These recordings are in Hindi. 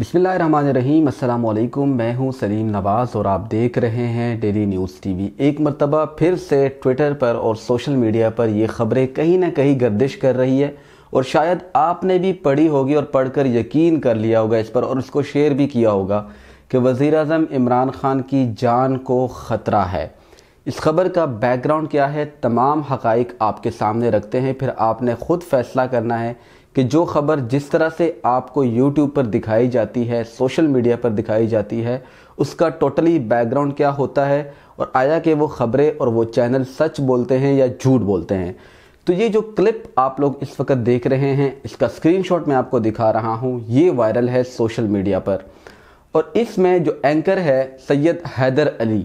अस्सलाम अल्लाम मैं हूं सलीम नवाज़ और आप देख रहे हैं डेली न्यूज़ टीवी एक मरतबा फिर से ट्विटर पर और सोशल मीडिया पर ये खबरें कहीं ना कहीं गर्दिश कर रही है और शायद आपने भी पढ़ी होगी और पढ़कर यकीन कर लिया होगा इस पर और उसको शेयर भी किया होगा कि वज़ी अजम इमरान ख़ान की जान को ख़तरा है इस खबर का बैकग्राउंड क्या है तमाम हक़ आपके सामने रखते हैं फिर आपने ख़ुद फ़ैसला करना है कि जो खबर जिस तरह से आपको यूट्यूब पर दिखाई जाती है सोशल मीडिया पर दिखाई जाती है उसका टोटली बैकग्राउंड क्या होता है और आया कि वो खबरें और वो चैनल सच बोलते हैं या झूठ बोलते हैं तो ये जो क्लिप आप लोग इस वक्त देख रहे हैं इसका स्क्रीनशॉट मैं आपको दिखा रहा हूँ ये वायरल है सोशल मीडिया पर और इसमें जो एंकर है सैयद हैदर अली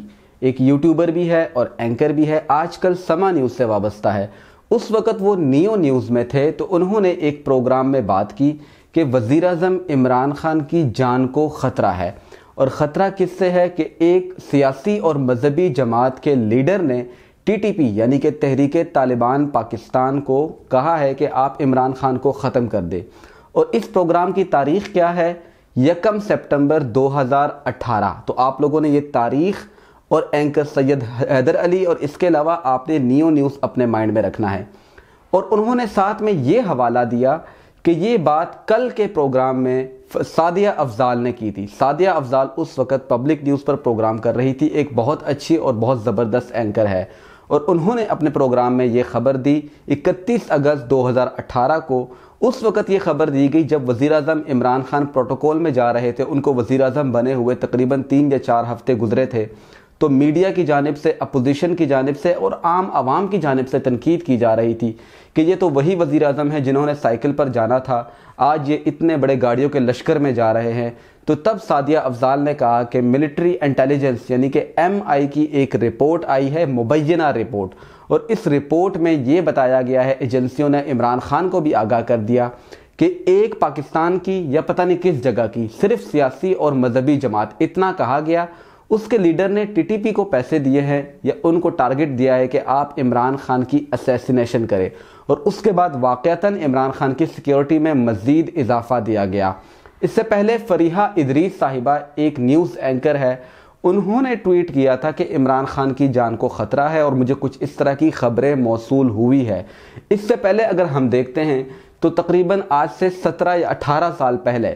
एक यूट्यूबर भी है और एंकर भी है आजकल समा न्यूज़ से वाबस्ता है उस वक़्त वो नियो न्यूज़ में थे तो उन्होंने एक प्रोग्राम में बात की कि वज़ी अजम इमरान ख़ान की जान को ख़तरा है और ख़तरा किससे है कि एक सियासी और मजहबी जमात के लीडर ने टीटीपी यानी कि तहरीक तालिबान पाकिस्तान को कहा है कि आप इमरान ख़ान को ख़त्म कर दें और इस प्रोग्राम की तारीख़ क्या है यकम सितंबर 2018 तो आप लोगों ने ये तारीख़ और एंकर सैयद हैदर अली और इसके अलावा आपने नियो न्यूज़ अपने माइंड में रखना है और उन्होंने साथ में ये हवाला दिया कि ये बात कल के प्रोग्राम में सादिया अफजाल ने की थी सादिया अफजाल उस वक्त पब्लिक न्यूज़ पर प्रोग्राम कर रही थी एक बहुत अच्छी और बहुत ज़बरदस्त एंकर है और उन्होंने अपने प्रोग्राम में ये खबर दी 31 अगस्त 2018 को उस वक्त ये खबर दी गई जब वज़ी अजम इमरान खान प्रोटोकॉल में जा रहे थे उनको वज़ी अजम बने हुए तकरीबन तीन या चार हफ्ते गुजरे थे तो मीडिया की जानब से अपोजिशन की जानब से और आम आवाम की जानब से तनकीद की जा रही थी कि ये तो वही वज़ी अजम है जिन्होंने साइकिल पर जाना था आज ये इतने बड़े गाड़ियों के लश्कर में जा रहे हैं तो तब सादिया अफजाल ने कहा कि मिलिट्री इंटेलिजेंस यानी कि एम आई की एक रिपोर्ट आई है मुबैना रिपोर्ट और इस रिपोर्ट में ये बताया गया है एजेंसियों ने इमरान खान को भी आगाह कर दिया कि एक पाकिस्तान की या पता नहीं किस जगह की सिर्फ सियासी और मजहबी जमात इतना कहा गया उसके लीडर ने टीटीपी को पैसे दिए हैं या उनको टारगेट दिया है कि आप इमरान खान की असैसिनेशन करें और उसके बाद वाक़ता इमरान खान की सिक्योरिटी में मज़ीद इजाफा दिया गया इससे पहले फरीहा इदरीस साहिबा एक न्यूज़ एंकर है उन्होंने ट्वीट किया था कि इमरान खान की जान को ख़तरा है और मुझे कुछ इस तरह की खबरें मौसू हुई है इससे पहले अगर हम देखते हैं तो तकरीबन आज से 17 या 18 साल पहले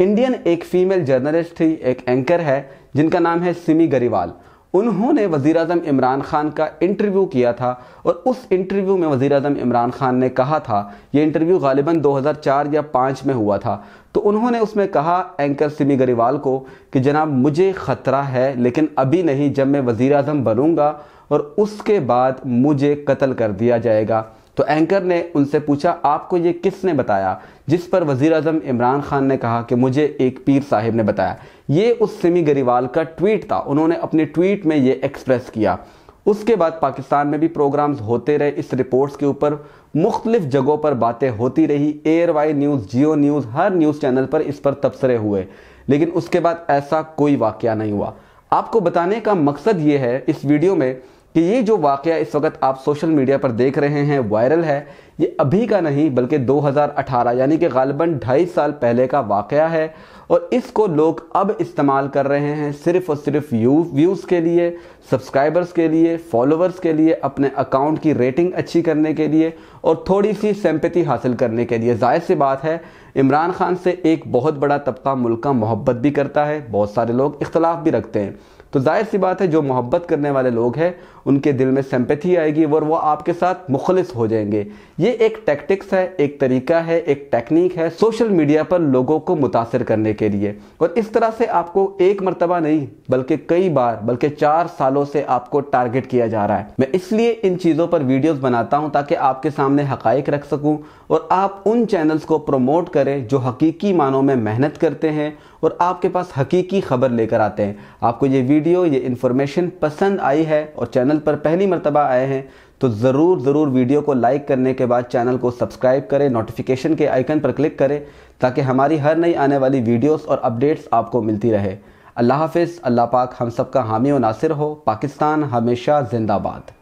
इंडियन एक फीमेल जर्नलिस्ट थी एक एंकर है जिनका नाम है सिमी गरीवाल उन्होंने वज़ी अजम इमरान ख़ान का इंटरव्यू किया था और उस इंटरव्यू में वज़ी अजम इमरान ख़ान ने कहा था ये इंटरव्यू गालिबा 2004 या 5 में हुआ था तो उन्होंने उसमें कहा एंकर सिमी गरीवाल को कि जनाब मुझे ख़तरा है लेकिन अभी नहीं जब मैं वज़ी अजम बनूँगा और उसके बाद मुझे कत्ल कर दिया जाएगा तो एंकर ने उनसे पूछा आपको ये किसने बताया जिस पर वजीर अजम इमरान खान ने कहा कि मुझे एक पीर साहिब ने बताया ये उस सिमी गरीवाल का ट्वीट था उन्होंने अपने ट्वीट में ये एक्सप्रेस किया उसके बाद पाकिस्तान में भी प्रोग्राम्स होते रहे इस रिपोर्ट्स के ऊपर मुख्तलिफ जगहों पर बातें होती रही ARY news Geo news हर न्यूज़ चैनल पर इस पर तबसरे हुए लेकिन उसके बाद ऐसा कोई वाक़ नहीं हुआ आपको बताने का मकसद ये है इस वीडियो में कि ये जो वाक़ इस वक्त आप सोशल मीडिया पर देख रहे हैं वायरल है ये अभी का नहीं बल्कि 2018 यानी कि गालबा ढाई साल पहले का वाक़ है और इसको लोग अब इस्तेमाल कर रहे हैं सिर्फ़ और सिर्फ व्यूज़ के लिए सब्सक्राइबर्स के लिए फॉलोअर्स के लिए अपने अकाउंट की रेटिंग अच्छी करने के लिए और थोड़ी सी सेम्पति हासिल करने के लिए जाहिर सी बात है इमरान खान से एक बहुत बड़ा तबका मुल्क का मोहब्बत भी करता है बहुत सारे लोग इख्तलाफ भी रखते हैं तो जाहिर सी बात है जो मोहब्बत करने वाले लोग हैं उनके दिल में सेम्पथी आएगी और वो आपके साथ मुखलिस हो जाएंगे ये एक टैक्टिक्स है एक तरीका है एक टेक्निक है सोशल मीडिया पर लोगों को मुतासर करने के लिए और इस तरह से आपको एक मरतबा नहीं बल्कि कई बार बल्कि चार सालों से आपको टारगेट किया जा रहा है मैं इसलिए इन चीज़ों पर वीडियोज बनाता हूं ताकि आपके सामने हक रख सकूँ और आप उन चैनल्स को प्रमोट करें जो हकीकी मानों में मेहनत करते हैं और आपके पास हकीकी खबर लेकर आते हैं आपको ये वीडियो ये इन्फॉर्मेशन पसंद आई है और चैनल चैनल पर पहली मरतबा आए हैं तो ज़रूर ज़रूर वीडियो को लाइक करने के बाद चैनल को सब्सक्राइब करें नोटिफिकेशन के आइकन पर क्लिक करें ताकि हमारी हर नई आने वाली वीडियोस और अपडेट्स आपको मिलती रहे अल्लाह हाफिज़ अल्लाह पाक हम सब का हामी व नासिर हो पाकिस्तान हमेशा जिंदाबाद